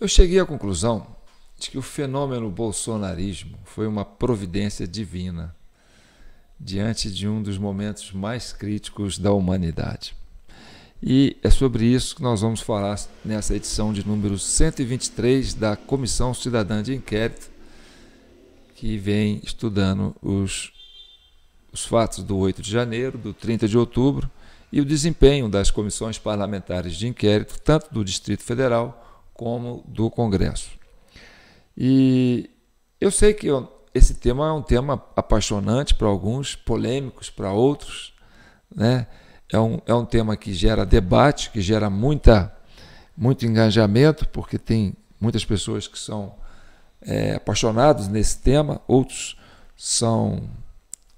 Eu cheguei à conclusão de que o fenômeno bolsonarismo foi uma providência divina diante de um dos momentos mais críticos da humanidade. E é sobre isso que nós vamos falar nessa edição de número 123 da Comissão Cidadã de Inquérito, que vem estudando os, os fatos do 8 de janeiro, do 30 de outubro e o desempenho das comissões parlamentares de inquérito, tanto do Distrito Federal como do Congresso. E eu sei que eu, esse tema é um tema apaixonante para alguns, polêmicos para outros, né? É um, é um tema que gera debate, que gera muita, muito engajamento, porque tem muitas pessoas que são é, apaixonados nesse tema, outros são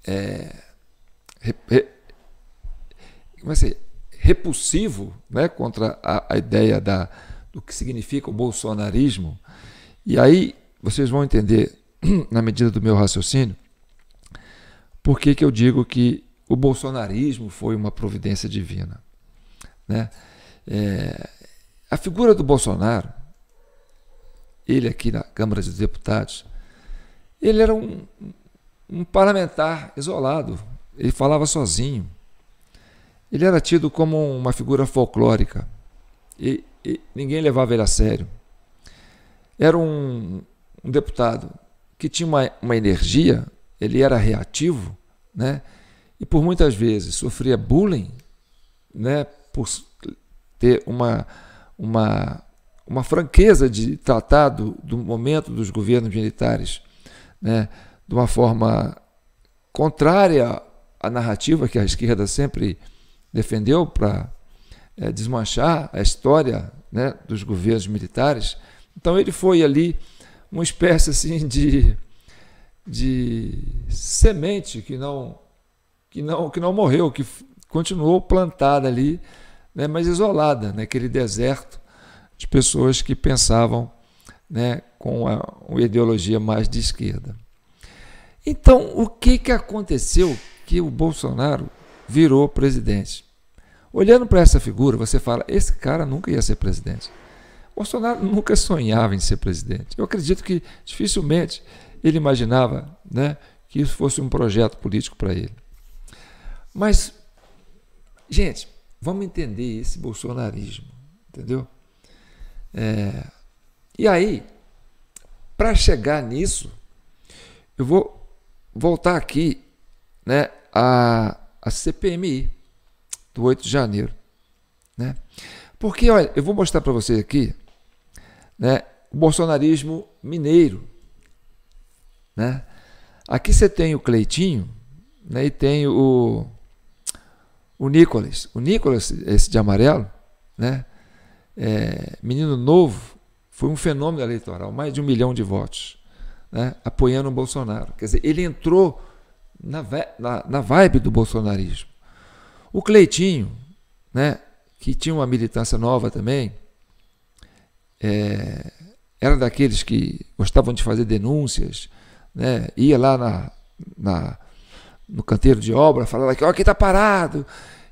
é, re, re, como é assim, repulsivo né, contra a, a ideia da, do que significa o bolsonarismo. E aí vocês vão entender, na medida do meu raciocínio, por que, que eu digo que o bolsonarismo foi uma providência divina. Né? É, a figura do Bolsonaro, ele aqui na Câmara dos Deputados, ele era um, um parlamentar isolado, ele falava sozinho. Ele era tido como uma figura folclórica. E ninguém levava ele a sério. Era um, um deputado que tinha uma, uma energia, ele era reativo, né? e por muitas vezes sofria bullying né? por ter uma, uma, uma franqueza de tratado do momento dos governos militares né? de uma forma contrária à narrativa que a esquerda sempre defendeu para é, desmanchar a história né, dos governos militares. Então ele foi ali uma espécie assim de, de semente que não, que, não, que não morreu, que continuou plantada ali, né, mas isolada, naquele deserto de pessoas que pensavam né, com a, uma ideologia mais de esquerda. Então, o que, que aconteceu que o Bolsonaro virou presidente? Olhando para essa figura, você fala: esse cara nunca ia ser presidente. Bolsonaro nunca sonhava em ser presidente. Eu acredito que dificilmente ele imaginava né, que isso fosse um projeto político para ele. Mas, gente, vamos entender esse bolsonarismo, entendeu? É, e aí, para chegar nisso, eu vou voltar aqui né, a, a CPMI do 8 de janeiro. Né? Porque, olha, eu vou mostrar para vocês aqui né, o bolsonarismo mineiro. Né? Aqui você tem o Cleitinho né, e tem o, o Nicolas. O Nicolas, esse de amarelo, né, é, menino novo, foi um fenômeno eleitoral, mais de um milhão de votos, né, apoiando o Bolsonaro. Quer dizer, ele entrou na, na, na vibe do bolsonarismo. O Cleitinho, né, que tinha uma militância nova também, é, era daqueles que gostavam de fazer denúncias, né, ia lá na, na no canteiro de obra, falava que aqui está parado,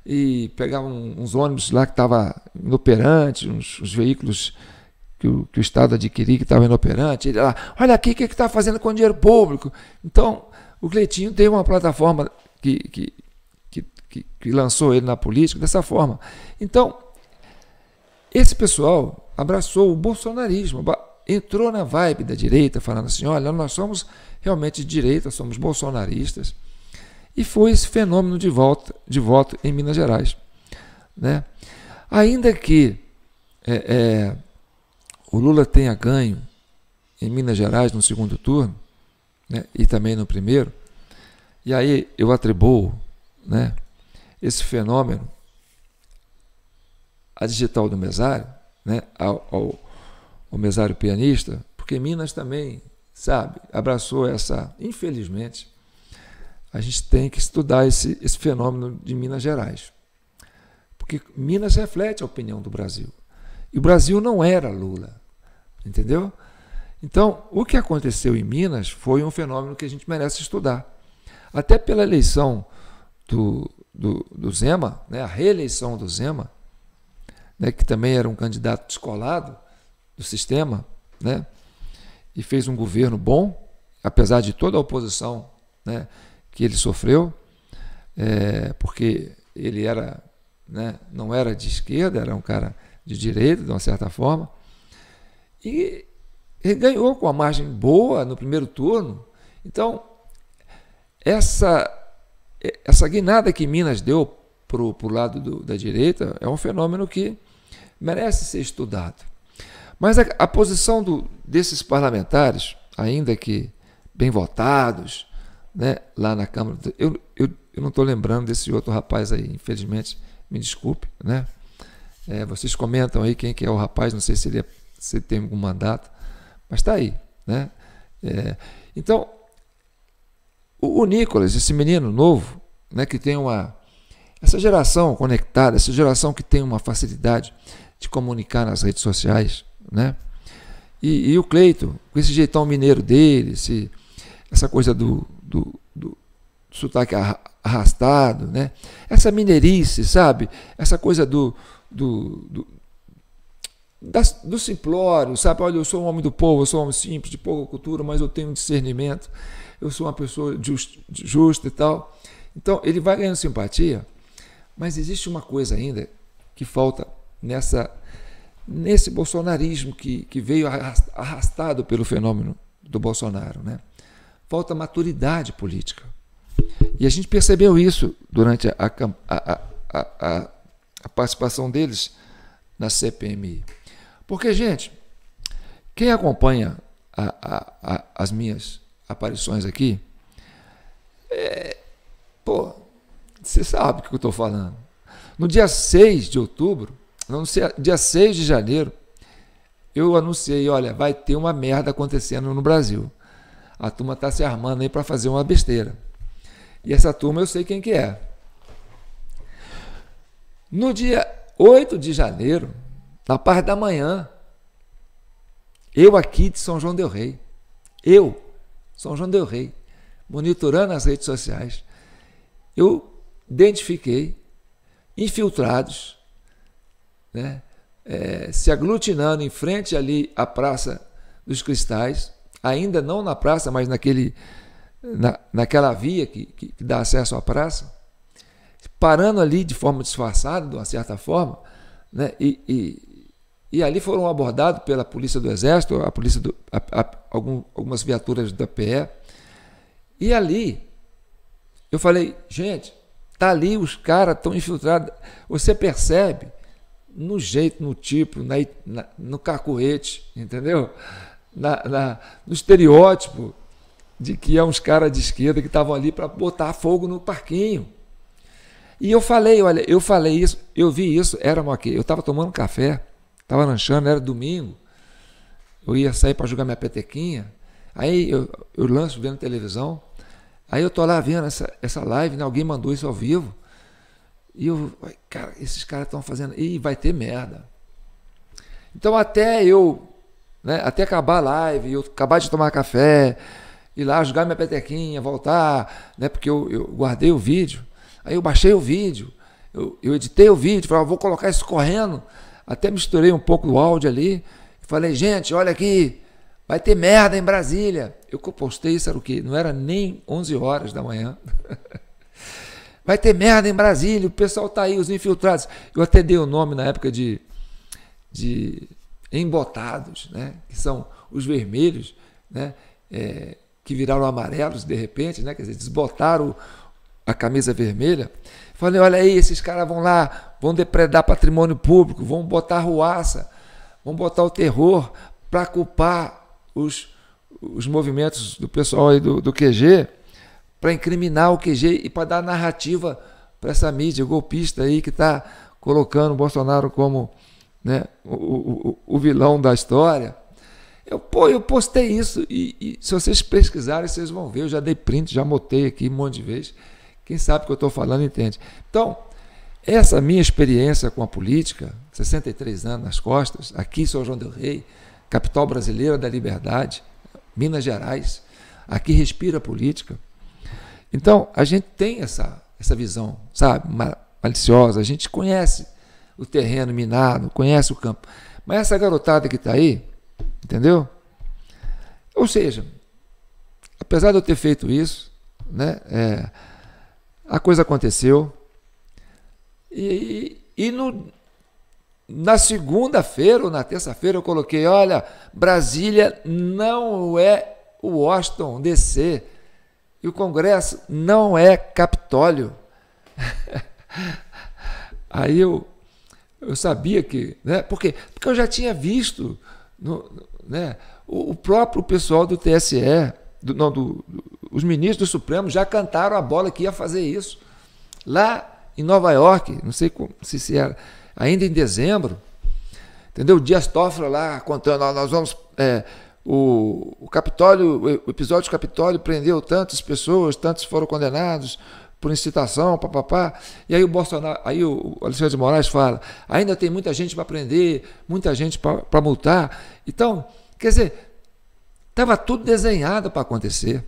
e pegava uns ônibus lá que estava inoperante, uns, uns veículos que o, que o, Estado adquiria que estava inoperante. Ele lá, olha aqui o que está fazendo com o dinheiro público. Então, o Cleitinho tem uma plataforma que, que, que, que lançou ele na política dessa forma. Então, esse pessoal abraçou o bolsonarismo, entrou na vibe da direita, falando assim: olha, nós somos realmente de direita, somos bolsonaristas. E foi esse fenômeno de, volta, de voto em Minas Gerais. Né? Ainda que é, é, o Lula tenha ganho em Minas Gerais no segundo turno, né, e também no primeiro, e aí eu atribuo né, esse fenômeno, a digital do mesário, né, ao, ao, ao mesário pianista, porque Minas também, sabe, abraçou essa. Infelizmente, a gente tem que estudar esse, esse fenômeno de Minas Gerais. Porque Minas reflete a opinião do Brasil. E o Brasil não era Lula, entendeu? Então, o que aconteceu em Minas foi um fenômeno que a gente merece estudar. Até pela eleição do, do, do Zema, né, a reeleição do Zema, né, que também era um candidato descolado do sistema, né, e fez um governo bom, apesar de toda a oposição né, que ele sofreu, é, porque ele era, né, não era de esquerda, era um cara de direita, de uma certa forma, e ele ganhou com uma margem boa no primeiro turno. Então, essa essa guinada que Minas deu para o lado do, da direita é um fenômeno que merece ser estudado. Mas a, a posição do, desses parlamentares, ainda que bem votados, né, lá na Câmara, eu, eu, eu não estou lembrando desse outro rapaz aí, infelizmente, me desculpe, né? É, vocês comentam aí quem que é o rapaz, não sei se ele, é, se ele tem algum mandato, mas está aí, né? É, então, o, o Nicolas, esse menino novo, né, que tem uma. Essa geração conectada, essa geração que tem uma facilidade de comunicar nas redes sociais, né? E, e o Cleito, com esse jeitão mineiro dele, esse, essa coisa do, do, do sotaque arrastado, né? Essa mineirice, sabe? Essa coisa do, do, do das, do simplório, sabe? Olha, eu sou um homem do povo, eu sou um homem simples, de pouca cultura, mas eu tenho um discernimento eu sou uma pessoa just, justa e tal. Então, ele vai ganhando simpatia, mas existe uma coisa ainda que falta nessa nesse bolsonarismo que, que veio arrastado pelo fenômeno do Bolsonaro, né? Falta maturidade política. E a gente percebeu isso durante a, a, a, a participação deles na CPMI. Porque, gente, quem acompanha as minhas aparições aqui, é, pô, você sabe o que eu estou falando. No dia 6 de outubro, não sei, dia 6 de janeiro, eu anunciei, olha, vai ter uma merda acontecendo no Brasil. A turma está se armando aí para fazer uma besteira. E essa turma eu sei quem que é. No dia 8 de janeiro, na parte da manhã, eu aqui de São João del Rei, eu são João Del Rei, monitorando as redes sociais, eu identifiquei infiltrados, né, é, se aglutinando em frente ali à Praça dos Cristais, ainda não na praça, mas naquele, na, naquela via que, que, que dá acesso à praça, parando ali de forma disfarçada, de uma certa forma, né, e, e e ali foram abordados pela polícia do Exército, a polícia do, a, a, algum, algumas viaturas da PE. E ali eu falei, gente, tá ali os caras estão infiltrados. Você percebe no jeito, no tipo, na, na, no cacuete, entendeu? Na, na, no estereótipo de que é uns caras de esquerda que estavam ali para botar fogo no parquinho. E eu falei, olha, eu falei isso, eu vi isso, era uma aqui, eu estava tomando café Estava lanchando, era domingo. Eu ia sair para jogar minha petequinha. Aí eu, eu lanço vendo televisão. Aí eu tô lá vendo essa, essa live, né? alguém mandou isso ao vivo. E eu, cara, esses caras estão fazendo. e vai ter merda. Então até eu, né, até acabar a live, eu acabar de tomar café, ir lá jogar minha petequinha, voltar, né, porque eu, eu guardei o vídeo, aí eu baixei o vídeo, eu, eu editei o vídeo, falei, ah, vou colocar isso correndo até misturei um pouco do áudio ali. Falei, gente, olha aqui, vai ter merda em Brasília. Eu postei isso, era o quê? Não era nem 11 horas da manhã. vai ter merda em Brasília, o pessoal tá aí, os infiltrados. Eu até dei o nome na época de, de embotados, né? que são os vermelhos, né? É, que viraram amarelos de repente, né? quer dizer, desbotaram a camisa vermelha, falei: olha aí, esses caras vão lá, vão depredar patrimônio público, vão botar ruaça, vão botar o terror para culpar os, os movimentos do pessoal aí do, do QG, para incriminar o QG e para dar narrativa para essa mídia golpista aí que está colocando o Bolsonaro como né, o, o, o, vilão da história. Eu, pô, eu postei isso e, e se vocês pesquisarem, vocês vão ver. Eu já dei print, já motei aqui um monte de vezes. Quem sabe o que eu estou falando entende. Então, essa minha experiência com a política, 63 anos nas costas, aqui em São João del Rei, capital brasileira da liberdade, Minas Gerais, aqui respira política. Então, a gente tem essa, essa visão, sabe, maliciosa, a gente conhece o terreno minado, conhece o campo. Mas essa garotada que está aí, entendeu? Ou seja, apesar de eu ter feito isso, né, é, a coisa aconteceu. E, e no, na segunda-feira ou na terça-feira eu coloquei: olha, Brasília não é Washington DC e o Congresso não é Capitólio. Aí eu, eu sabia que. Né? Por quê? Porque eu já tinha visto no, né? o, o próprio pessoal do TSE do, não, do, os ministros do Supremo já cantaram a bola que ia fazer isso. Lá em Nova York, não sei se, era, ainda em dezembro, entendeu? O Dias Toffoli lá contando, nós vamos. É, o, o Capitólio, o episódio do Capitólio prendeu tantas pessoas, tantos foram condenados por incitação, papapá. E aí o Bolsonaro, aí o Alexandre de Moraes fala, ainda tem muita gente para prender, muita gente para multar. Então, quer dizer, Estava tudo desenhado para acontecer.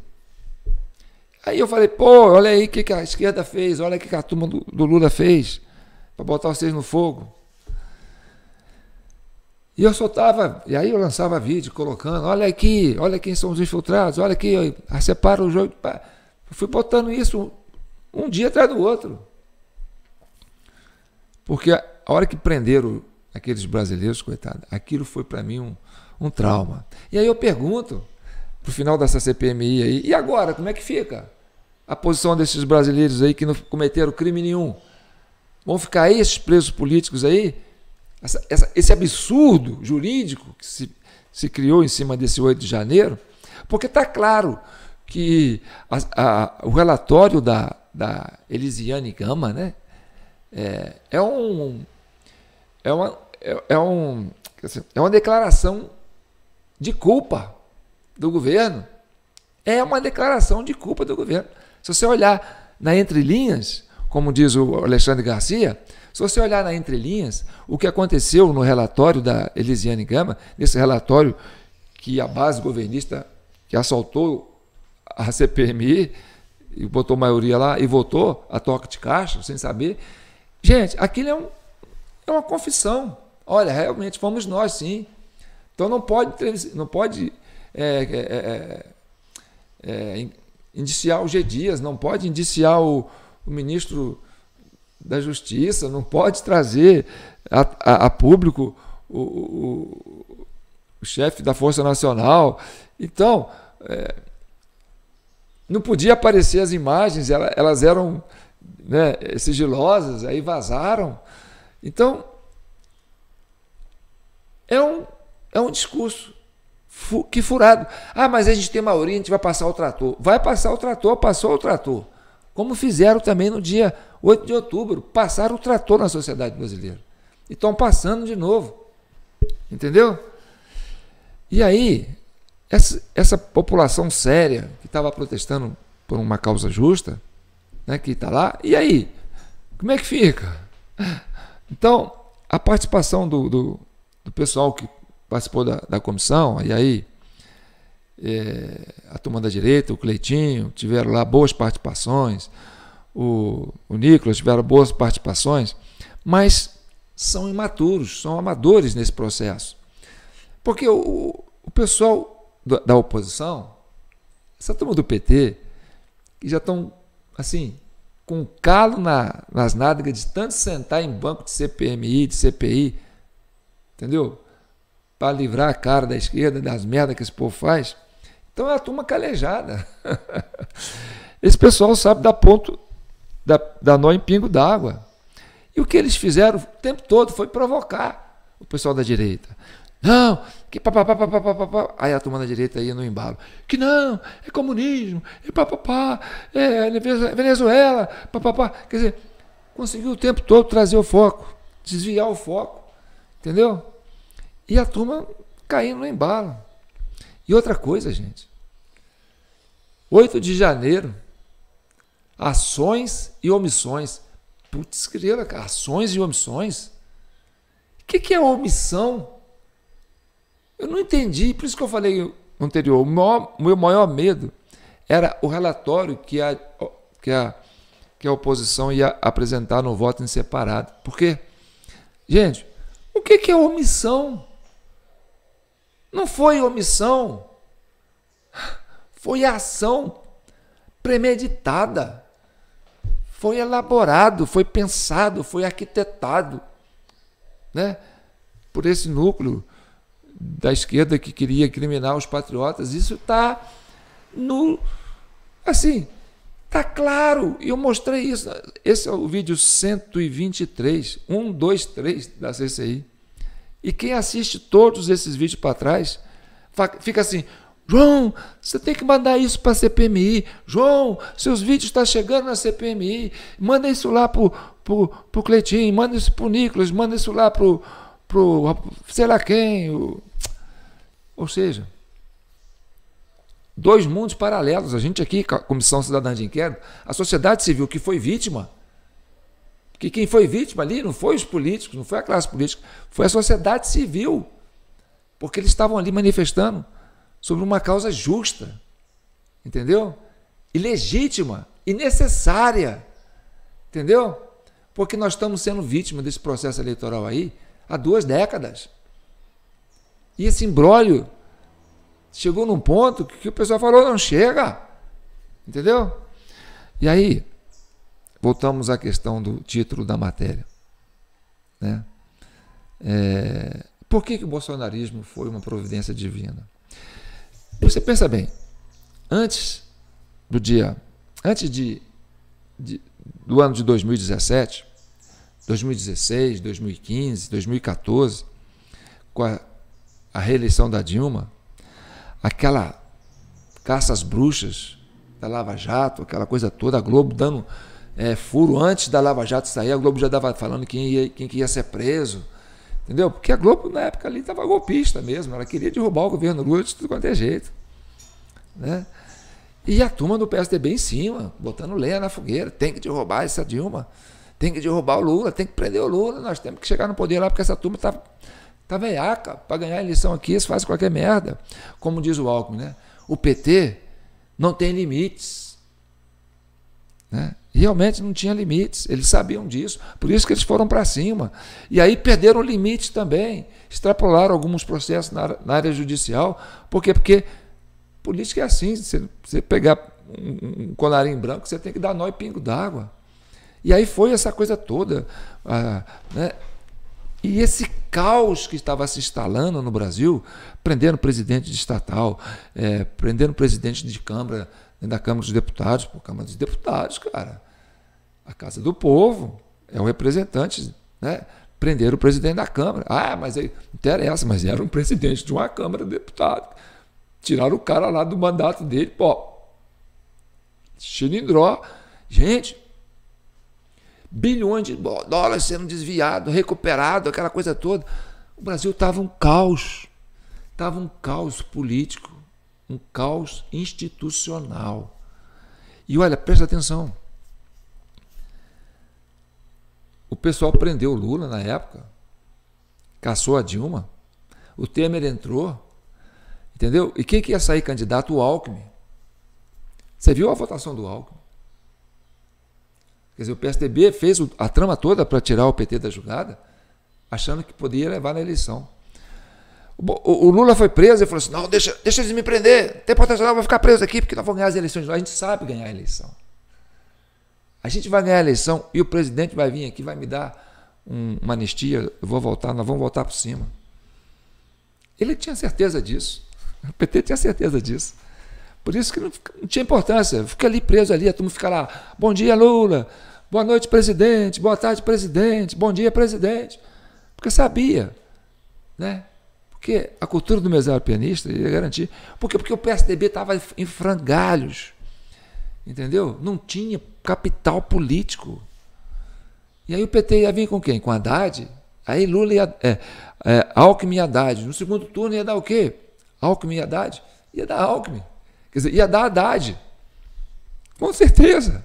Aí eu falei, pô, olha aí o que, que a esquerda fez, olha o que, que a turma do, do Lula fez para botar vocês no fogo. E eu soltava, e aí eu lançava vídeo colocando, olha aqui, olha quem são os infiltrados, olha aqui, separa o jogo. Eu fui botando isso um dia atrás do outro. Porque a hora que prenderam aqueles brasileiros, coitados, Aquilo foi para mim um, um trauma. E aí eu pergunto, pro final dessa CPMI aí, e agora, como é que fica? A posição desses brasileiros aí que não cometeram crime nenhum. Vão ficar aí esses presos políticos aí? Essa, essa, esse absurdo jurídico que se, se criou em cima desse 8 de janeiro? Porque está claro que a, a, o relatório da, da Elisiane Gama né, é, é um, é uma, é, é um, é uma declaração de culpa do governo. É uma declaração de culpa do governo. Se você olhar na entrelinhas, como diz o Alexandre Garcia, se você olhar na entrelinhas, o que aconteceu no relatório da Elisiane Gama, nesse relatório que a base governista que assaltou a CPMI e botou maioria lá e votou a toque de caixa, sem saber. Gente, aquilo é um é uma confissão. Olha, realmente fomos nós, sim. Então não pode, não pode é, é, é, é, é indiciar o G. Dias, não pode indiciar o, o ministro da Justiça, não pode trazer a, a, a público o, o, o, chefe da Força Nacional. Então, é, não podia aparecer as imagens, elas, elas eram né, sigilosas, aí vazaram. Então, é um, é um discurso fu que furado. Ah, mas a gente tem Mauri, a gente vai passar o trator. Vai passar o trator, passou o trator. Como fizeram também no dia 8 de outubro, passaram o trator na sociedade brasileira. E estão passando de novo. Entendeu? E aí, essa, essa população séria que estava protestando por uma causa justa, né, que está lá, e aí? Como é que fica? Então, a participação do, do, do pessoal que participou da, da comissão, e aí é, a turma da direita, o Cleitinho, tiveram lá boas participações, o, o Nicolas tiveram boas participações, mas são imaturos, são amadores nesse processo. Porque o, o pessoal da oposição, essa turma do PT, que já estão assim, com um calo na, nas nádegas de tanto sentar em banco de CPMI, de CPI, entendeu? Para livrar a cara da esquerda das merdas que esse povo faz. Então é a turma calejada. Esse pessoal sabe dar ponto, da, da nó em pingo d'água. E o que eles fizeram o tempo todo foi provocar o pessoal da direita. Não, que papapá, papapá, papapá. Aí a turma da direita ia no embalo. Que não, é comunismo, é papapá, é Venezuela, papapá. É Quer dizer, conseguiu o tempo todo trazer o foco, desviar o foco, entendeu? E a turma caindo no embalo. E outra coisa, gente. 8 de janeiro, ações e omissões. Putz, grila, ações e omissões? O que, que é omissão? Eu não entendi, por isso que eu falei anterior, o maior, meu maior medo era o relatório que a, que a, que a oposição ia apresentar no voto em separado. Porque, gente, o que, que é omissão? Não foi omissão, foi ação premeditada, foi elaborado, foi pensado, foi arquitetado né? por esse núcleo da esquerda que queria criminar os patriotas. Isso está no. Assim, está claro. E eu mostrei isso. Esse é o vídeo 123, 123 da CCI. E quem assiste todos esses vídeos para trás fica assim. João, você tem que mandar isso para a CPMI. João, seus vídeos estão tá chegando na CPMI. Manda isso lá para o Cleitinho, manda isso para o Nicolas, manda isso lá para o, sei lá quem, o ou seja, dois mundos paralelos. A gente aqui, Comissão Cidadã de Inquérito, a sociedade civil que foi vítima, que quem foi vítima ali não foi os políticos, não foi a classe política, foi a sociedade civil, porque eles estavam ali manifestando sobre uma causa justa, entendeu? ilegítima e necessária, entendeu? Porque nós estamos sendo vítima desse processo eleitoral aí há duas décadas. E esse imbróglio chegou num ponto que o pessoal falou: não chega. Entendeu? E aí, voltamos à questão do título da matéria. Né? É, por que, que o bolsonarismo foi uma providência divina? Você pensa bem, antes do dia, antes de, de do ano de 2017, 2016, 2015, 2014, com a a reeleição da Dilma, aquela caça às bruxas da Lava Jato, aquela coisa toda, a Globo dando é, furo antes da Lava Jato sair, a Globo já estava falando quem, ia, quem que ia ser preso. Entendeu? Porque a Globo, na época ali, estava golpista mesmo. Ela queria derrubar o governo Lula de tudo quanto é jeito. Né? E a turma do PSDB em cima, botando lenha na fogueira. Tem que derrubar essa Dilma. Tem que derrubar o Lula. Tem que prender o Lula. Nós temos que chegar no poder lá, porque essa turma está Tá veiaca, para ganhar a eleição aqui, eles fazem qualquer merda. Como diz o Alckmin, né? O PT não tem limites. Né? Realmente não tinha limites, eles sabiam disso, por isso que eles foram para cima. E aí perderam o limite também, extrapolaram alguns processos na, na área judicial. Por quê? Porque política é assim, você, você pegar um, um colarinho branco, você tem que dar nó e pingo d'água. E aí foi essa coisa toda. Ah, né? E esse caos que estava se instalando no Brasil, prendendo presidente de estatal, é, prendendo presidente de Câmara, da Câmara dos Deputados, por Câmara dos Deputados, cara. A Casa do Povo é o representante, né? Prenderam o presidente da Câmara. Ah, mas aí, interessa, mas era um presidente de uma Câmara de Deputados. Tiraram o cara lá do mandato dele, pô. Xilindró. Gente, bilhões de dólares sendo desviado, recuperado, aquela coisa toda. O Brasil estava um caos. Estava um caos político, um caos institucional. E olha, presta atenção. O pessoal prendeu o Lula na época, caçou a Dilma, o Temer entrou, entendeu? E quem que ia sair candidato? O Alckmin. Você viu a votação do Alckmin? Quer dizer, o PSDB fez a trama toda para tirar o PT da jogada, achando que podia levar na eleição. O, Lula foi preso e falou assim: não, deixa, deixa eles me prender, tem potencial, vou ficar preso aqui, porque nós vamos ganhar as eleições. A gente sabe ganhar a eleição. A gente vai ganhar a eleição e o presidente vai vir aqui, vai me dar um, uma anistia, eu vou voltar, nós vamos voltar por cima. Ele tinha certeza disso. O PT tinha certeza disso. Por isso que não, não tinha importância. Fica ali preso ali, a turma fica lá. Bom dia, Lula. Boa noite, presidente. Boa tarde, presidente. Bom dia, presidente. Porque sabia, né? Porque a cultura do mesário pianista ia garantir. Por quê? Porque o PSDB estava em frangalhos. Entendeu? Não tinha capital político. E aí o PT ia vir com quem? Com Haddad? Aí Lula ia. É, é, Alckmin e Haddad. No segundo turno ia dar o quê? Alckmin e Haddad? Ia dar Alckmin. Quer dizer, ia dar Haddad. Com certeza.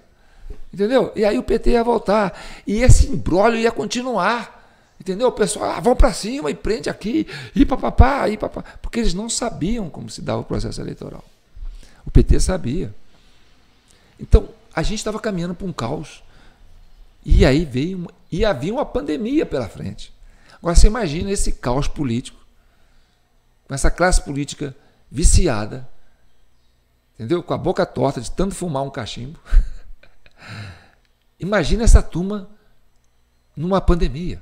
Entendeu? E aí o PT ia voltar. E esse embrólio ia continuar. Entendeu? O pessoal, ah, vão para cima e prende aqui, e papapá, e papapá. Porque eles não sabiam como se dava o processo eleitoral. O PT sabia. Então, a gente estava caminhando para um caos. E aí veio uma, e havia uma pandemia pela frente. Agora você imagina esse caos político, com essa classe política viciada, entendeu? Com a boca torta de tanto fumar um cachimbo. Imagina essa turma numa pandemia.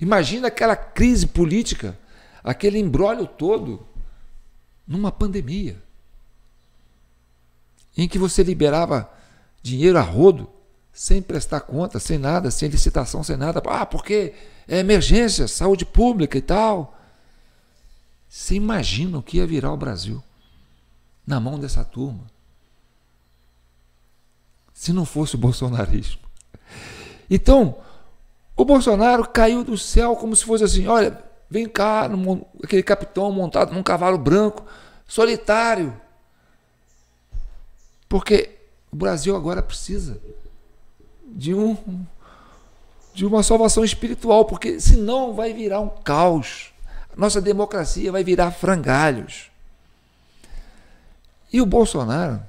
Imagina aquela crise política, aquele embrólio todo numa pandemia. Em que você liberava dinheiro a rodo, sem prestar conta, sem nada, sem licitação, sem nada. Ah, porque é emergência, saúde pública e tal. Você imagina o que ia virar o Brasil? na mão dessa turma. Se não fosse o bolsonarismo. Então, o Bolsonaro caiu do céu como se fosse assim: olha, vem cá, no, aquele capitão montado num cavalo branco, solitário. Porque o Brasil agora precisa de um de uma salvação espiritual, porque senão vai virar um caos. Nossa democracia vai virar frangalhos. E o Bolsonaro,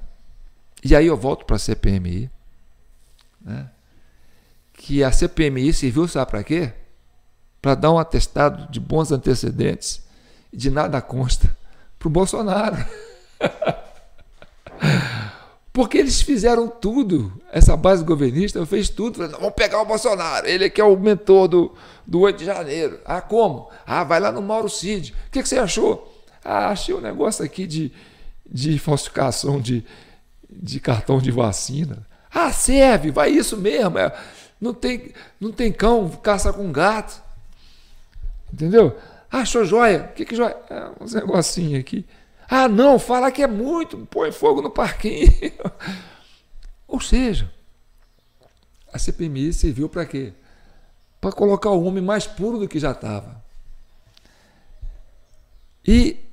e aí eu volto para a CPMI, né? que a CPMI serviu, sabe para quê? Para dar um atestado de bons antecedentes, de nada consta, para o Bolsonaro. Porque eles fizeram tudo, essa base governista fez tudo. Vamos pegar o Bolsonaro, ele é que é o mentor do, do 8 de janeiro. Ah, como? Ah, vai lá no Mauro Cid. O que, que você achou? Ah, achei um negócio aqui de, de falsificação de, de cartão de vacina. Ah, serve, vai isso mesmo. É, não, tem, não tem cão, caça com gato. Entendeu? Ah, achou ah, joia? O que que joia? É uns negocinhos aqui. Ah, não, fala que é muito, põe fogo no parquinho. Ou seja, a CPMI serviu para quê? Para colocar o homem mais puro do que já estava. E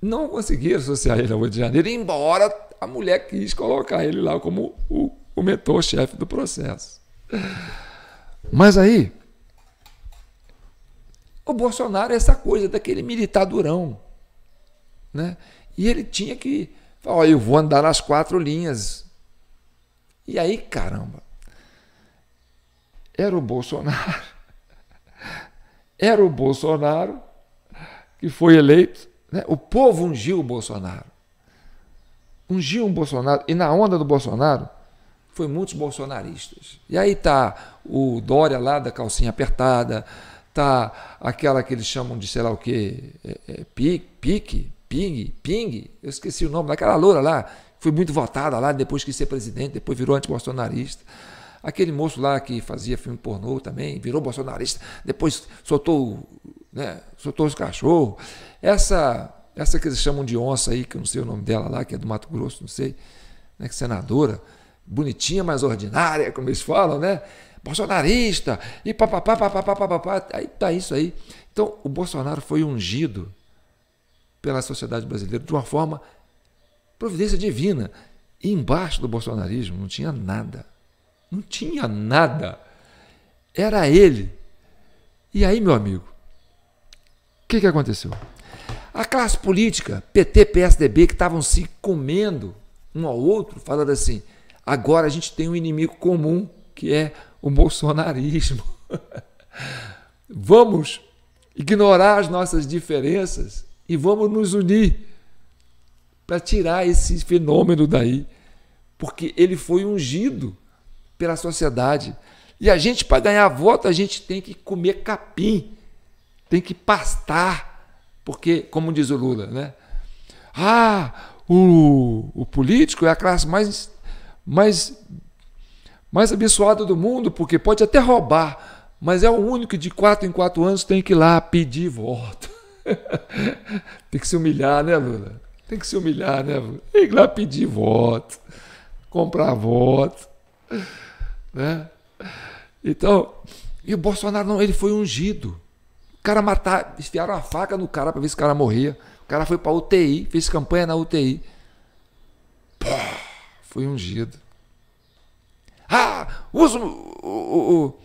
não conseguia associar ele ao Rio de Janeiro, embora a mulher quis colocar ele lá como o, o mentor-chefe do processo. Mas aí, o Bolsonaro é essa coisa daquele militar durão. Né? E ele tinha que falar, oh, eu vou andar nas quatro linhas. E aí, caramba, era o Bolsonaro, era o Bolsonaro que foi eleito né? O povo ungiu o Bolsonaro. Ungiu o Bolsonaro. E na onda do Bolsonaro, foi muitos bolsonaristas. E aí tá o Dória lá da calcinha apertada, tá aquela que eles chamam de sei lá o que, é, é, pique, pique, ping, ping, eu esqueci o nome daquela loura lá, foi muito votada lá depois que ser presidente, depois virou anti bolsonarista Aquele moço lá que fazia filme pornô também, virou bolsonarista, depois soltou né? soltou os cachorros. Essa, essa que eles chamam de onça aí, que eu não sei o nome dela lá, que é do Mato Grosso, não sei, né? que senadora, bonitinha, mas ordinária, como eles falam, né? Bolsonarista, e papapá, papapá, papapá, aí tá isso aí. Então, o Bolsonaro foi ungido pela sociedade brasileira de uma forma providência divina. E embaixo do bolsonarismo não tinha nada. Não tinha nada. Era ele. E aí, meu amigo, que, que aconteceu? A classe política, PT, PSDB, que estavam se comendo um ao outro, falando assim: agora a gente tem um inimigo comum, que é o bolsonarismo. vamos ignorar as nossas diferenças e vamos nos unir para tirar esse fenômeno daí, porque ele foi ungido pela sociedade. E a gente, para ganhar voto, a gente tem que comer capim tem que pastar, porque, como diz o Lula, né? Ah, o, o político é a classe mais, mais, mais abençoada do mundo, porque pode até roubar, mas é o único que de quatro em quatro anos tem que ir lá pedir voto. tem que se humilhar, né, Lula? Tem que se humilhar, né? Lula? Tem que ir lá pedir voto, comprar voto, né? Então, e o Bolsonaro não, ele foi ungido cara matar, enfiaram a faca no cara para ver se o cara morria. O cara foi para UTI, fez campanha na UTI. Pô, foi ungido. Ah, usa o o,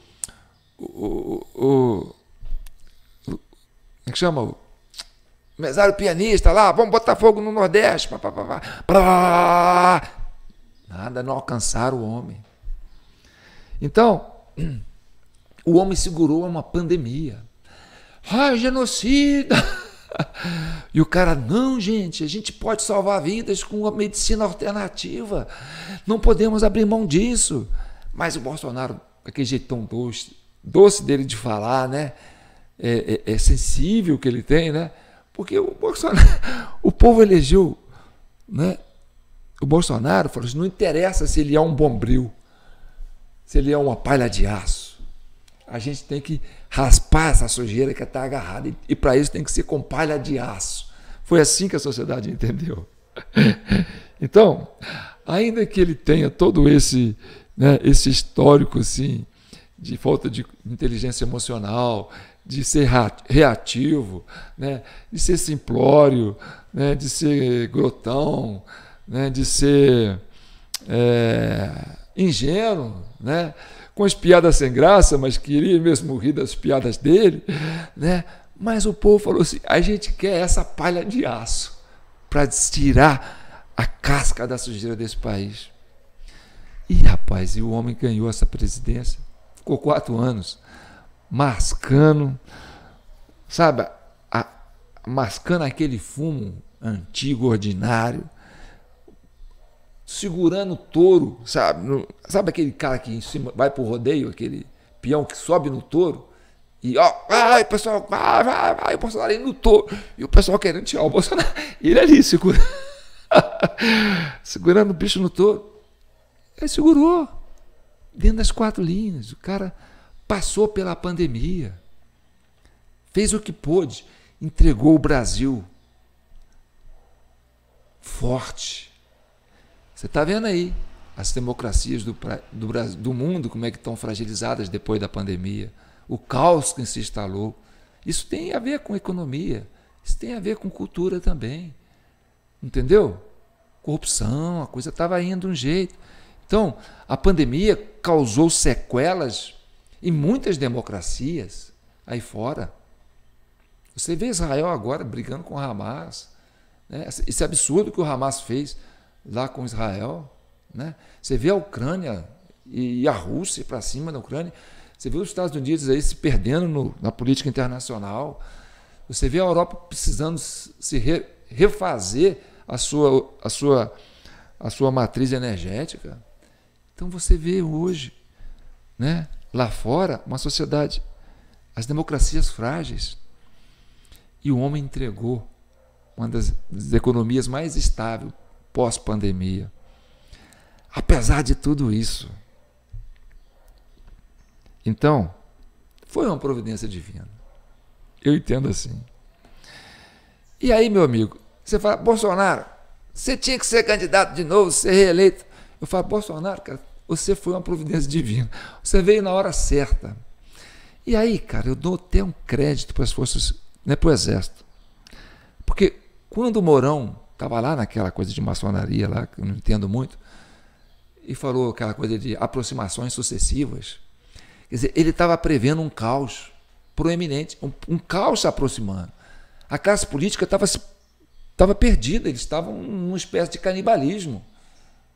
o, o, o é que chama o mesário pianista lá, vamos botar fogo no Nordeste, pá, pá, pá, pá. nada, não alcançaram o homem. Então, o homem segurou uma pandemia ah, é genocida. E o cara, não, gente, a gente pode salvar vidas com a medicina alternativa. Não podemos abrir mão disso. Mas o Bolsonaro, aquele jeito tão doce, doce dele de falar, né? É, é, é sensível que ele tem, né? Porque o Bolsonaro, o povo elegeu, né? O Bolsonaro falou assim, não interessa se ele é um bombril, se ele é uma palha de aço a gente tem que raspar essa sujeira que está agarrada. E, e para isso tem que ser com palha de aço. Foi assim que a sociedade entendeu. Então, ainda que ele tenha todo esse, né, esse histórico assim, de falta de inteligência emocional, de ser reativo, né, de ser simplório, né, de ser grotão, né, de ser é, ingênuo, né, com as piadas sem graça, mas queria mesmo rir das piadas dele, né? Mas o povo falou assim: a gente quer essa palha de aço para tirar a casca da sujeira desse país. E rapaz, e o homem ganhou essa presidência, ficou quatro anos mascando, sabe, a, mascando aquele fumo antigo, ordinário, segurando o touro, sabe? Sabe aquele cara que em cima vai pro rodeio, aquele peão que sobe no touro? E ó, ai pessoal, vai, vai, vai, o Bolsonaro indo no touro. E o pessoal querendo tirar o Bolsonaro. E ele ali segura... segurando o bicho no touro. Ele segurou. Dentro das quatro linhas. O cara passou pela pandemia. Fez o que pôde. Entregou o Brasil forte você está vendo aí as democracias do, do, do mundo, como é que estão fragilizadas depois da pandemia, o caos que se instalou. Isso tem a ver com economia, isso tem a ver com cultura também. Entendeu? Corrupção, a coisa estava indo de um jeito. Então, a pandemia causou sequelas em muitas democracias aí fora. Você vê Israel agora brigando com o Hamas. Né? Esse absurdo que o Hamas fez lá com Israel. Né? Você vê a Ucrânia e a Rússia para cima da Ucrânia. Você vê os Estados Unidos aí se perdendo no, na política internacional. Você vê a Europa precisando se re, refazer a sua, a, sua, a sua matriz energética. Então você vê hoje, né, lá fora, uma sociedade, as democracias frágeis. E o homem entregou uma das, das economias mais estáveis pós-pandemia. Apesar de tudo isso. Então, foi uma providência divina. Eu entendo assim. E aí, meu amigo, você fala, Bolsonaro, você tinha que ser candidato de novo, ser reeleito. Eu falo, Bolsonaro, cara, você foi uma providência divina. Você veio na hora certa. E aí, cara, eu dou até um crédito para as forças, né, para o Exército. Porque quando o Mourão estava lá naquela coisa de maçonaria lá, que eu não entendo muito, e falou aquela coisa de aproximações sucessivas. Quer dizer, ele estava prevendo um caos proeminente, um, um caos se aproximando. A classe política estava tava perdida, eles estavam numa espécie de canibalismo.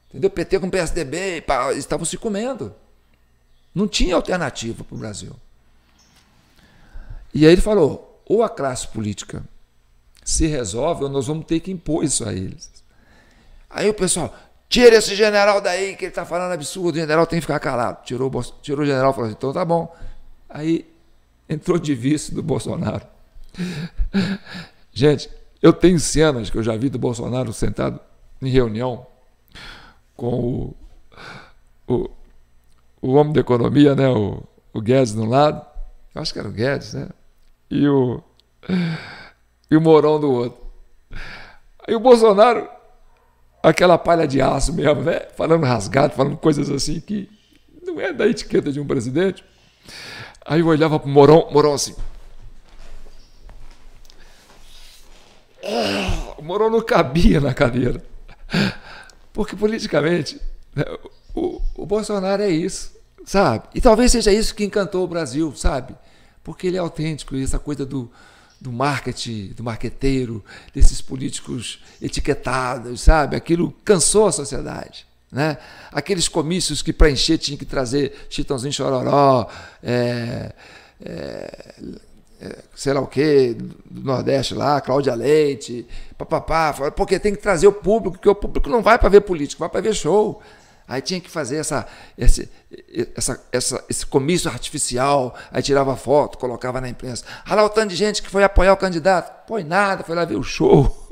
Entendeu? PT com PSDB, pá, eles estavam se comendo. Não tinha alternativa para o Brasil. E aí ele falou: ou a classe política se resolve ou nós vamos ter que impor isso a eles. Aí o pessoal, tira esse general daí que ele está falando absurdo, o general tem que ficar calado. Tirou, tirou o general e falou assim, então tá bom. Aí entrou de vice do Bolsonaro. Gente, eu tenho cenas que eu já vi do Bolsonaro sentado em reunião com o, o, o homem da economia, né? o, o Guedes no lado. Eu acho que era o Guedes, né? E o e o moron do outro. aí o Bolsonaro, aquela palha de aço mesmo, né? Falando rasgado, falando coisas assim que não é da etiqueta de um presidente. Aí eu olhava pro Mourão, moron assim. Ah, o Mourão não cabia na cadeira. Porque politicamente, né, o, o Bolsonaro é isso, sabe? E talvez seja isso que encantou o Brasil, sabe? Porque ele é autêntico, essa coisa do, do marketing, do marqueteiro, desses políticos etiquetados, sabe? Aquilo cansou a sociedade. Né? Aqueles comícios que para encher tinha que trazer Chitãozinho Chororó, é, é, é, sei lá o que, do Nordeste lá, Cláudia Leite, papapá, porque tem que trazer o público, que o público não vai para ver político, vai para ver show. Aí tinha que fazer essa, esse, essa, essa, esse comício artificial, aí tirava foto, colocava na imprensa. Olha lá o tanto de gente que foi apoiar o candidato. Põe nada, foi lá ver o show.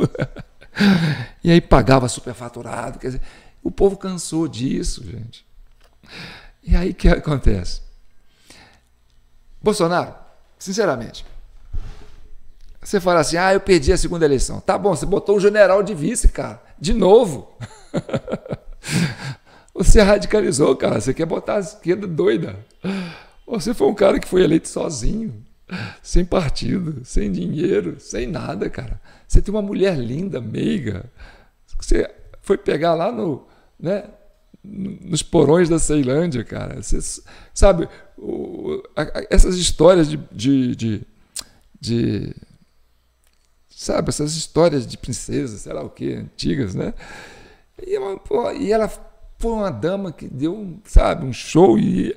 e aí pagava superfaturado. Quer dizer, o povo cansou disso, gente. E aí o que acontece? Bolsonaro, sinceramente, você fala assim: ah, eu perdi a segunda eleição. Tá bom, você botou o general de vice, cara, de novo. Você radicalizou, cara. Você quer botar a esquerda doida. Você foi um cara que foi eleito sozinho, sem partido, sem dinheiro, sem nada, cara. Você tem uma mulher linda, meiga. Você foi pegar lá no, né, nos porões da Ceilândia, cara. Você, sabe, o, a, a, essas histórias de, de, de, de, Sabe, essas histórias de princesas, sei lá o que, antigas, né? E, uma, pô, e ela foi uma dama que deu, sabe, um show e.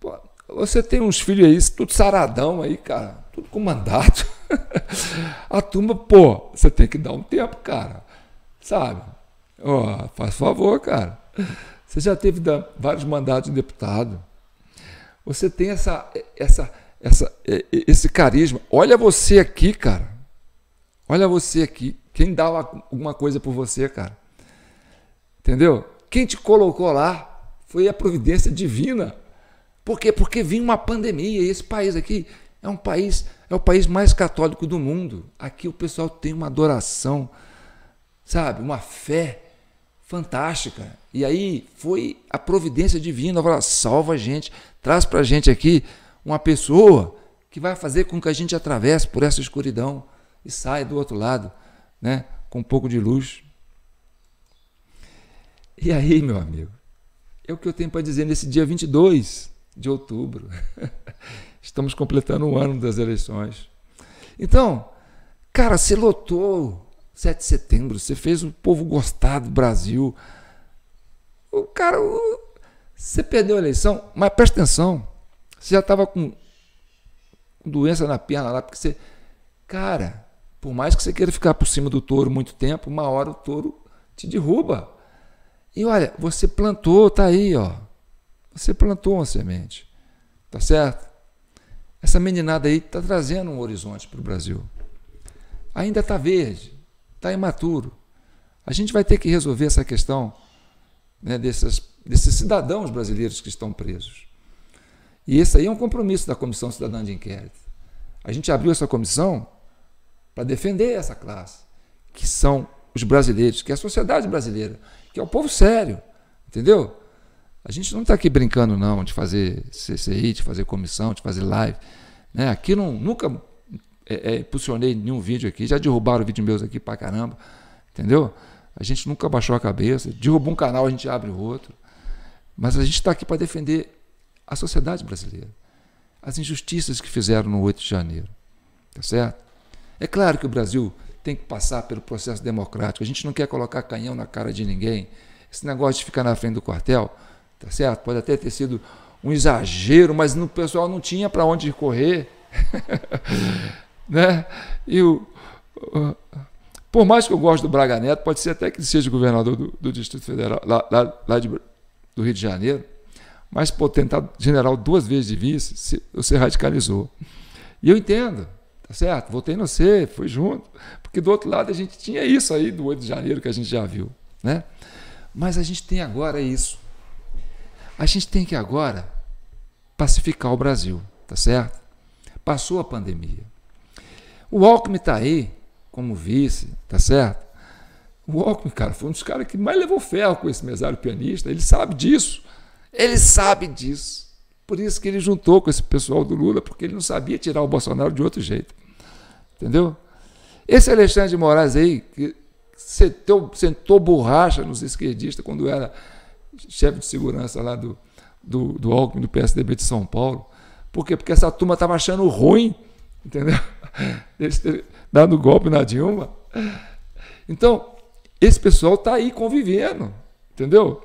Pô, você tem uns filhos aí, tudo saradão aí, cara, tudo com mandato. A turma, pô, você tem que dar um tempo, cara, sabe? Ó, oh, faz favor, cara. Você já teve vários mandatos de deputado. Você tem essa, essa, essa, esse carisma. Olha você aqui, cara. Olha você aqui. Quem dá alguma coisa por você, cara? Entendeu? Quem te colocou lá foi a providência divina. Por quê? Porque vinha uma pandemia e esse país aqui é um país, é o país mais católico do mundo. Aqui o pessoal tem uma adoração, sabe, uma fé fantástica. E aí foi a providência divina, agora salva a gente, traz para a gente aqui uma pessoa que vai fazer com que a gente atravesse por essa escuridão e saia do outro lado, né, com um pouco de luz, e aí, meu amigo, é o que eu tenho para dizer nesse dia 22 de outubro. Estamos completando o ano das eleições. Então, cara, você lotou 7 de setembro, você fez o povo gostar do Brasil. O cara, você perdeu a eleição, mas presta atenção, você já estava com doença na perna lá, porque você, cara, por mais que você queira ficar por cima do touro muito tempo, uma hora o touro te derruba. E olha, você plantou, tá aí, ó. Você plantou uma semente. Tá certo? Essa meninada aí está trazendo um horizonte para o Brasil. Ainda está verde, está imaturo. A gente vai ter que resolver essa questão né, desses cidadãos brasileiros que estão presos. E esse aí é um compromisso da Comissão Cidadã de Inquérito. A gente abriu essa comissão para defender essa classe, que são os brasileiros, que é a sociedade brasileira que é o povo sério, entendeu? A gente não está aqui brincando, não, de fazer CCI, de fazer comissão, de fazer live. Né? Aqui não, nunca é, é, posicionei nenhum vídeo aqui, já derrubaram vídeo meus aqui pra caramba, entendeu? A gente nunca baixou a cabeça, derrubou um canal, a gente abre outro. Mas a gente está aqui para defender a sociedade brasileira, as injustiças que fizeram no 8 de janeiro, tá certo? É claro que o Brasil tem que passar pelo processo democrático. A gente não quer colocar canhão na cara de ninguém. Esse negócio de ficar na frente do quartel, tá certo? Pode até ter sido um exagero, mas o pessoal não tinha para onde correr. né? E o, o, por mais que eu goste do Braga Neto, pode ser até que ele seja governador do, do Distrito Federal, lá, lá, lá de, do Rio de Janeiro, mas por tentar general duas vezes de vice, se, você radicalizou. E eu entendo, tá certo? Votei no C, fui junto, que do outro lado a gente tinha isso aí do 8 de janeiro que a gente já viu. Né? Mas a gente tem agora isso. A gente tem que agora pacificar o Brasil, tá certo? Passou a pandemia. O Alckmin está aí como vice, tá certo? O Alckmin, cara, foi um dos caras que mais levou ferro com esse mesário pianista. Ele sabe disso. Ele sabe disso. Por isso que ele juntou com esse pessoal do Lula, porque ele não sabia tirar o Bolsonaro de outro jeito. Entendeu? Esse Alexandre de Moraes aí, que sentou, sentou borracha nos esquerdistas quando era chefe de segurança lá do, do, do Alckmin, do PSDB de São Paulo. Por quê? Porque essa turma estava achando ruim, entendeu? Eles dado golpe na Dilma. Então, esse pessoal está aí convivendo, entendeu?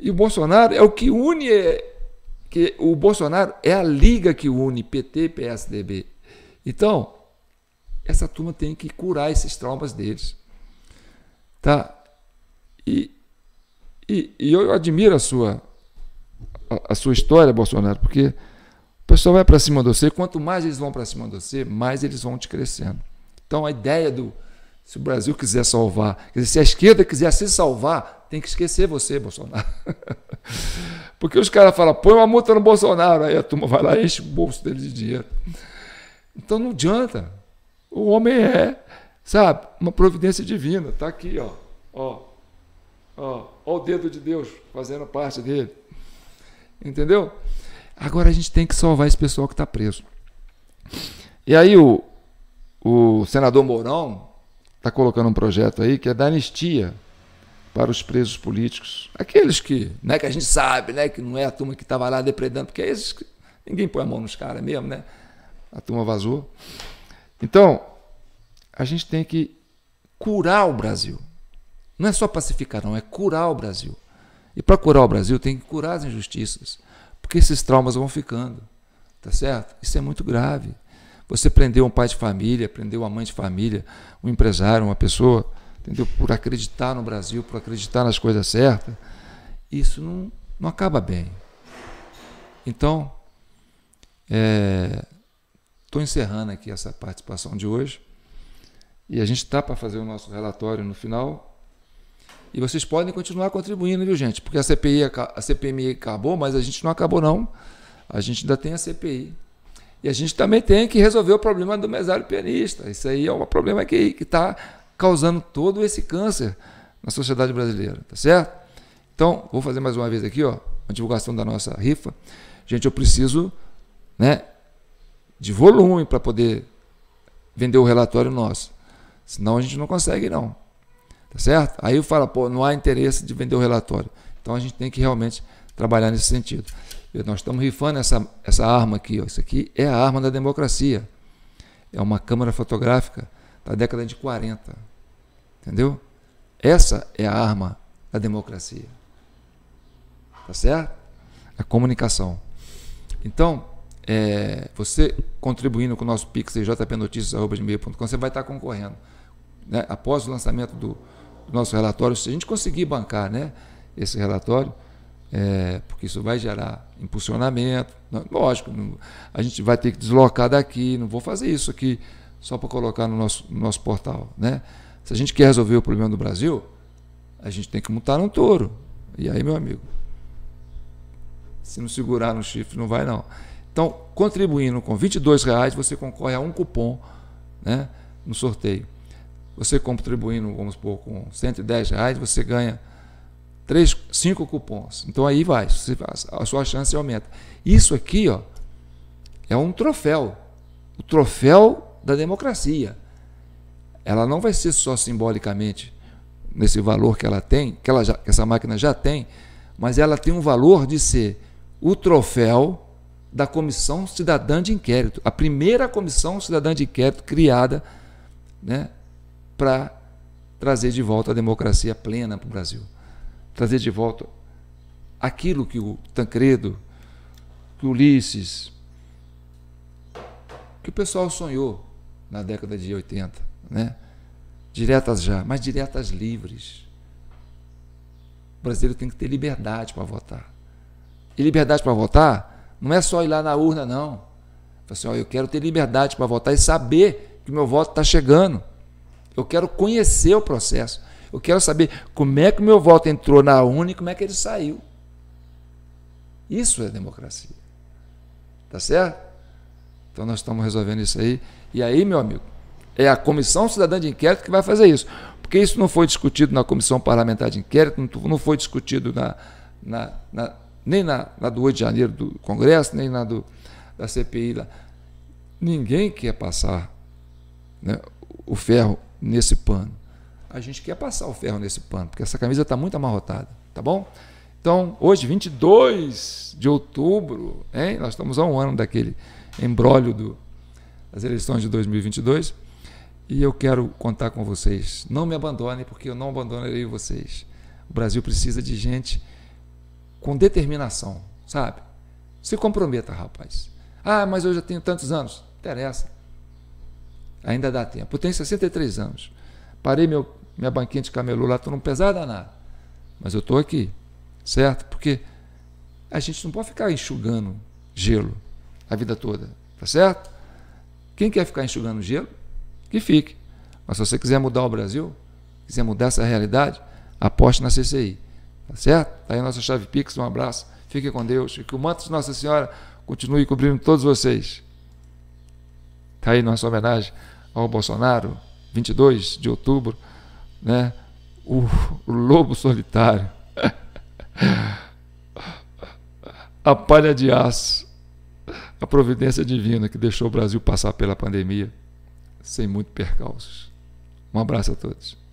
E o Bolsonaro é o que une, é, que o Bolsonaro é a liga que une PT e PSDB. Então, essa turma tem que curar esses traumas deles. Tá? E, e, e eu admiro a sua, a, a, sua história, Bolsonaro, porque o pessoal vai para cima de você, quanto mais eles vão para cima de você, mais eles vão te crescendo. Então a ideia do se o Brasil quiser salvar, dizer, se a esquerda quiser se salvar, tem que esquecer você, Bolsonaro. Porque os caras falam, põe uma multa no Bolsonaro, aí a turma vai lá e enche o bolso dele de dinheiro. Então não adianta. O homem é, sabe, uma providência divina. Está aqui, ó. Ó, ó, ó o dedo de Deus fazendo parte dele. Entendeu? Agora a gente tem que salvar esse pessoal que está preso. E aí o, o senador Mourão está colocando um projeto aí que é da anistia para os presos políticos. Aqueles que, né, que a gente sabe, né, que não é a turma que estava lá depredando, porque é esses que ninguém põe a mão nos caras mesmo, né? A turma vazou. Então, a gente tem que curar o Brasil. Não é só pacificar, não, é curar o Brasil. E para curar o Brasil tem que curar as injustiças, porque esses traumas vão ficando, tá certo? Isso é muito grave. Você prendeu um pai de família, prendeu uma mãe de família, um empresário, uma pessoa, entendeu? Por acreditar no Brasil, por acreditar nas coisas certas, isso não, não acaba bem. Então, é, Estou encerrando aqui essa participação de hoje. E a gente está para fazer o nosso relatório no final. E vocês podem continuar contribuindo, viu, gente? Porque a CPI, a CPMI acabou, mas a gente não acabou, não. A gente ainda tem a CPI. E a gente também tem que resolver o problema do mesário pianista. Isso aí é um problema que está causando todo esse câncer na sociedade brasileira, tá certo? Então, vou fazer mais uma vez aqui, ó, a divulgação da nossa rifa. Gente, eu preciso, né, de volume para poder vender o relatório nosso. Senão a gente não consegue, não. Tá certo? Aí fala, pô, não há interesse de vender o relatório. Então a gente tem que realmente trabalhar nesse sentido. Nós estamos rifando essa, essa arma aqui. Ó. Isso aqui é a arma da democracia. É uma câmera fotográfica da década de 40. Entendeu? Essa é a arma da democracia. Tá certo? A comunicação. Então, é, você contribuindo com o nosso Pix, jpnoticias.com, você vai estar concorrendo. Né? Após o lançamento do, do, nosso relatório, se a gente conseguir bancar né, esse relatório, é, porque isso vai gerar impulsionamento. Lógico, não, a gente vai ter que deslocar daqui, não vou fazer isso aqui só para colocar no nosso, no nosso portal. Né? Se a gente quer resolver o problema do Brasil, a gente tem que montar um touro. E aí, meu amigo, se não segurar no chifre, não vai não. Então, contribuindo com R$ 22,00, você concorre a um cupom né, no sorteio. Você contribuindo, vamos supor, com R$ 110,00, você ganha três, cinco cupons. Então aí vai, a sua chance aumenta. Isso aqui ó, é um troféu. O troféu da democracia. Ela não vai ser só simbolicamente nesse valor que ela tem, que, ela já, que essa máquina já tem, mas ela tem um valor de ser o troféu da Comissão Cidadã de Inquérito, a primeira Comissão Cidadã de Inquérito criada né, para trazer de volta a democracia plena para o Brasil, trazer de volta aquilo que o Tancredo, que o Ulisses, que o pessoal sonhou na década de 80, né? diretas já, mas diretas livres. O brasileiro tem que ter liberdade para votar. E liberdade para votar não é só ir lá na urna, não. Fala assim, ó, eu quero ter liberdade para votar e saber que o meu voto está chegando. Eu quero conhecer o processo. Eu quero saber como é que o meu voto entrou na urna e como é que ele saiu. Isso é democracia. Tá certo? Então nós estamos resolvendo isso aí. E aí, meu amigo, é a Comissão Cidadã de Inquérito que vai fazer isso. Porque isso não foi discutido na Comissão Parlamentar de Inquérito, não foi discutido na, na, na nem na, na, do 8 de janeiro do Congresso, nem na do, da CPI. Lá. Ninguém quer passar né, o ferro nesse pano. A gente quer passar o ferro nesse pano, porque essa camisa está muito amarrotada, tá bom? Então, hoje, 22 de outubro, hein, nós estamos a um ano daquele embrólio das eleições de 2022, e eu quero contar com vocês. Não me abandonem, porque eu não abandonarei vocês. O Brasil precisa de gente com determinação, sabe? Se comprometa, rapaz. Ah, mas eu já tenho tantos anos. Interessa. Ainda dá tempo. Eu tenho 63 anos. Parei meu, minha banquinha de camelô lá, estou num pesado danado. Mas eu estou aqui, certo? Porque a gente não pode ficar enxugando gelo a vida toda, tá certo? Quem quer ficar enxugando gelo, que fique. Mas se você quiser mudar o Brasil, quiser mudar essa realidade, aposte na CCI. Tá certo? Tá aí a nossa chave Pix. Um abraço. Fique com Deus. E que o manto de Nossa Senhora continue cobrindo todos vocês. Tá aí nossa homenagem ao Bolsonaro, 22 de outubro, né? O, o lobo solitário. a palha de aço. A providência divina que deixou o Brasil passar pela pandemia sem muito percalços. Um abraço a todos.